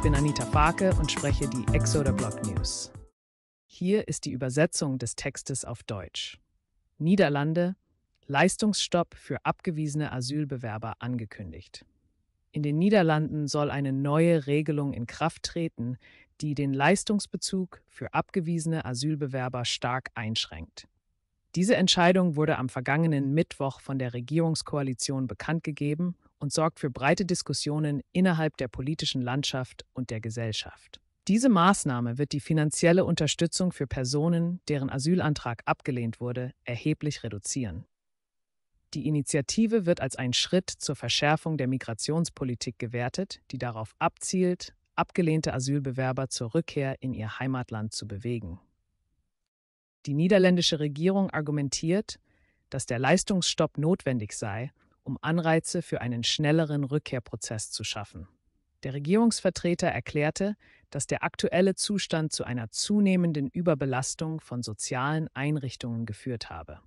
Ich bin Anita Farke und spreche die Exoder Blog News. Hier ist die Übersetzung des Textes auf Deutsch. Niederlande, Leistungsstopp für abgewiesene Asylbewerber angekündigt. In den Niederlanden soll eine neue Regelung in Kraft treten, die den Leistungsbezug für abgewiesene Asylbewerber stark einschränkt. Diese Entscheidung wurde am vergangenen Mittwoch von der Regierungskoalition bekannt gegeben und sorgt für breite Diskussionen innerhalb der politischen Landschaft und der Gesellschaft. Diese Maßnahme wird die finanzielle Unterstützung für Personen, deren Asylantrag abgelehnt wurde, erheblich reduzieren. Die Initiative wird als ein Schritt zur Verschärfung der Migrationspolitik gewertet, die darauf abzielt, abgelehnte Asylbewerber zur Rückkehr in ihr Heimatland zu bewegen. Die niederländische Regierung argumentiert, dass der Leistungsstopp notwendig sei, um Anreize für einen schnelleren Rückkehrprozess zu schaffen. Der Regierungsvertreter erklärte, dass der aktuelle Zustand zu einer zunehmenden Überbelastung von sozialen Einrichtungen geführt habe.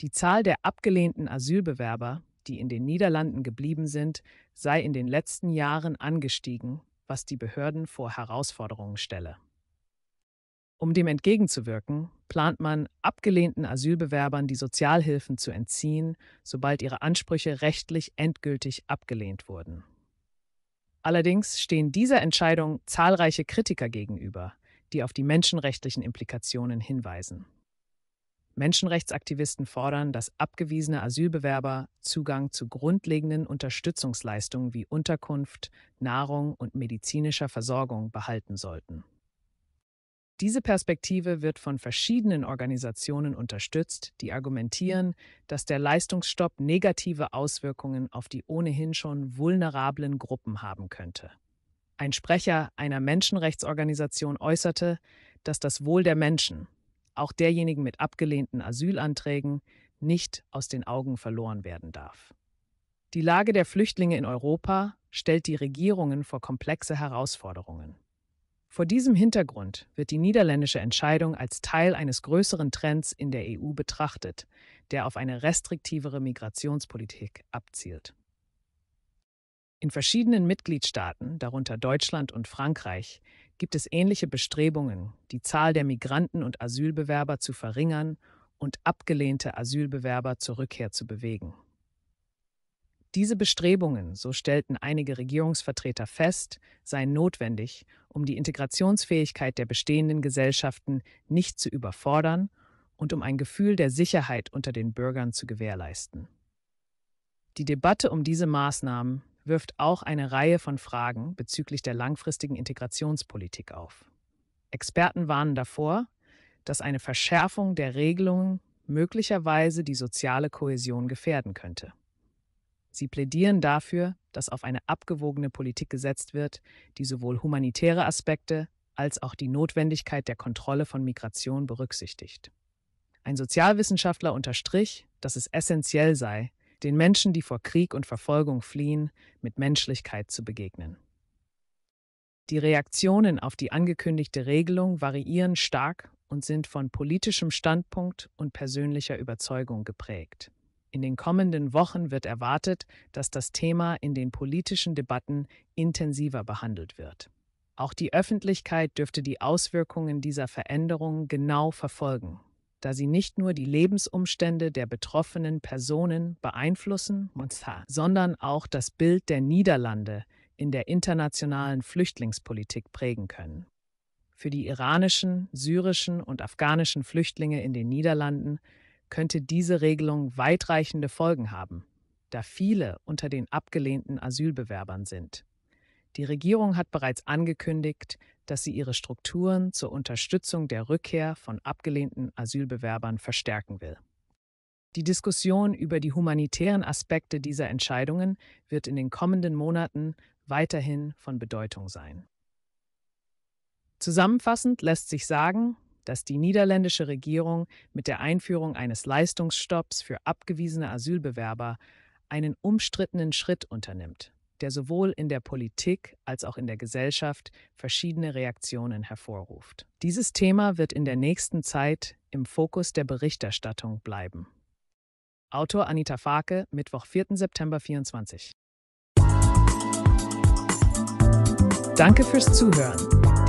Die Zahl der abgelehnten Asylbewerber, die in den Niederlanden geblieben sind, sei in den letzten Jahren angestiegen, was die Behörden vor Herausforderungen stelle. Um dem entgegenzuwirken, plant man, abgelehnten Asylbewerbern die Sozialhilfen zu entziehen, sobald ihre Ansprüche rechtlich endgültig abgelehnt wurden. Allerdings stehen dieser Entscheidung zahlreiche Kritiker gegenüber, die auf die menschenrechtlichen Implikationen hinweisen. Menschenrechtsaktivisten fordern, dass abgewiesene Asylbewerber Zugang zu grundlegenden Unterstützungsleistungen wie Unterkunft, Nahrung und medizinischer Versorgung behalten sollten. Diese Perspektive wird von verschiedenen Organisationen unterstützt, die argumentieren, dass der Leistungsstopp negative Auswirkungen auf die ohnehin schon vulnerablen Gruppen haben könnte. Ein Sprecher einer Menschenrechtsorganisation äußerte, dass das Wohl der Menschen, auch derjenigen mit abgelehnten Asylanträgen, nicht aus den Augen verloren werden darf. Die Lage der Flüchtlinge in Europa stellt die Regierungen vor komplexe Herausforderungen. Vor diesem Hintergrund wird die niederländische Entscheidung als Teil eines größeren Trends in der EU betrachtet, der auf eine restriktivere Migrationspolitik abzielt. In verschiedenen Mitgliedstaaten, darunter Deutschland und Frankreich, gibt es ähnliche Bestrebungen, die Zahl der Migranten und Asylbewerber zu verringern und abgelehnte Asylbewerber zur Rückkehr zu bewegen. Diese Bestrebungen, so stellten einige Regierungsvertreter fest, seien notwendig, um die Integrationsfähigkeit der bestehenden Gesellschaften nicht zu überfordern und um ein Gefühl der Sicherheit unter den Bürgern zu gewährleisten. Die Debatte um diese Maßnahmen wirft auch eine Reihe von Fragen bezüglich der langfristigen Integrationspolitik auf. Experten warnen davor, dass eine Verschärfung der Regelungen möglicherweise die soziale Kohäsion gefährden könnte. Sie plädieren dafür, dass auf eine abgewogene Politik gesetzt wird, die sowohl humanitäre Aspekte als auch die Notwendigkeit der Kontrolle von Migration berücksichtigt. Ein Sozialwissenschaftler unterstrich, dass es essentiell sei, den Menschen, die vor Krieg und Verfolgung fliehen, mit Menschlichkeit zu begegnen. Die Reaktionen auf die angekündigte Regelung variieren stark und sind von politischem Standpunkt und persönlicher Überzeugung geprägt. In den kommenden Wochen wird erwartet, dass das Thema in den politischen Debatten intensiver behandelt wird. Auch die Öffentlichkeit dürfte die Auswirkungen dieser Veränderungen genau verfolgen, da sie nicht nur die Lebensumstände der betroffenen Personen beeinflussen, sondern auch das Bild der Niederlande in der internationalen Flüchtlingspolitik prägen können. Für die iranischen, syrischen und afghanischen Flüchtlinge in den Niederlanden könnte diese Regelung weitreichende Folgen haben, da viele unter den abgelehnten Asylbewerbern sind. Die Regierung hat bereits angekündigt, dass sie ihre Strukturen zur Unterstützung der Rückkehr von abgelehnten Asylbewerbern verstärken will. Die Diskussion über die humanitären Aspekte dieser Entscheidungen wird in den kommenden Monaten weiterhin von Bedeutung sein. Zusammenfassend lässt sich sagen, dass die niederländische Regierung mit der Einführung eines Leistungsstopps für abgewiesene Asylbewerber einen umstrittenen Schritt unternimmt, der sowohl in der Politik als auch in der Gesellschaft verschiedene Reaktionen hervorruft. Dieses Thema wird in der nächsten Zeit im Fokus der Berichterstattung bleiben. Autor Anita Farke, Mittwoch, 4. September 24. Danke fürs Zuhören.